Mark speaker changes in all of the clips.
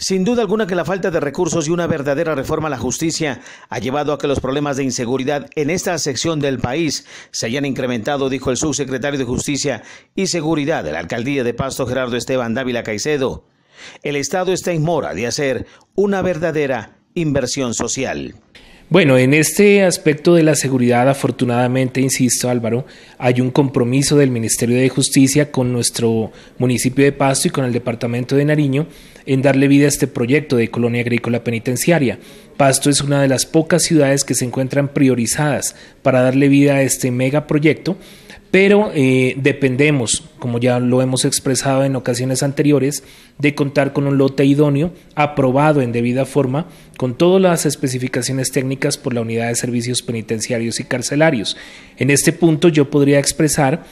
Speaker 1: Sin duda alguna que la falta de recursos y una verdadera reforma a la justicia ha llevado a que los problemas de inseguridad en esta sección del país se hayan incrementado, dijo el subsecretario de Justicia y Seguridad de la Alcaldía de Pasto, Gerardo Esteban Dávila Caicedo. El Estado está en mora de hacer una verdadera inversión social.
Speaker 2: Bueno, en este aspecto de la seguridad, afortunadamente, insisto Álvaro, hay un compromiso del Ministerio de Justicia con nuestro municipio de Pasto y con el Departamento de Nariño en darle vida a este proyecto de colonia agrícola penitenciaria. Pasto es una de las pocas ciudades que se encuentran priorizadas para darle vida a este megaproyecto pero eh, dependemos, como ya lo hemos expresado en ocasiones anteriores, de contar con un lote idóneo, aprobado en debida forma, con todas las especificaciones técnicas por la Unidad de Servicios Penitenciarios y Carcelarios. En este punto yo podría expresar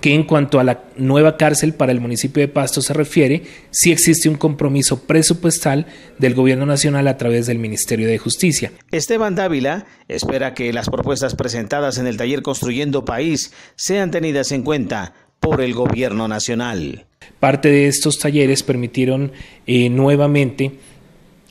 Speaker 2: que en cuanto a la nueva cárcel para el municipio de Pasto se refiere, si existe un compromiso presupuestal del Gobierno Nacional a través del Ministerio de Justicia. Esteban Dávila
Speaker 1: espera que las propuestas presentadas en el taller Construyendo País sean tenidas en cuenta
Speaker 2: por el Gobierno Nacional. Parte de estos talleres permitieron eh, nuevamente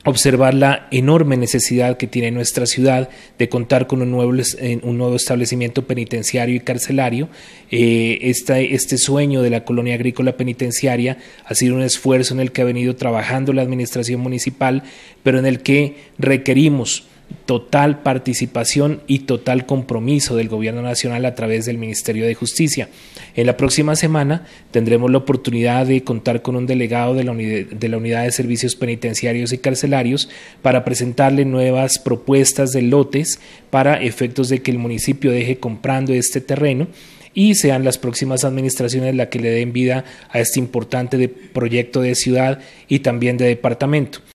Speaker 2: observar la enorme necesidad que tiene nuestra ciudad de contar con un nuevo, eh, un nuevo establecimiento penitenciario y carcelario. Eh, este sueño de la colonia agrícola penitenciaria ha sido un esfuerzo en el que ha venido trabajando la administración municipal, pero en el que requerimos total participación y total compromiso del Gobierno Nacional a través del Ministerio de Justicia. En la próxima semana tendremos la oportunidad de contar con un delegado de la, unidad de, Servicios Penitenciarios y Carcelarios para presentarle nuevas propuestas de lotes para efectos de que el municipio deje comprando este terreno y sean las próximas administraciones las que le den vida a este importante proyecto de ciudad y también de
Speaker 1: departamento.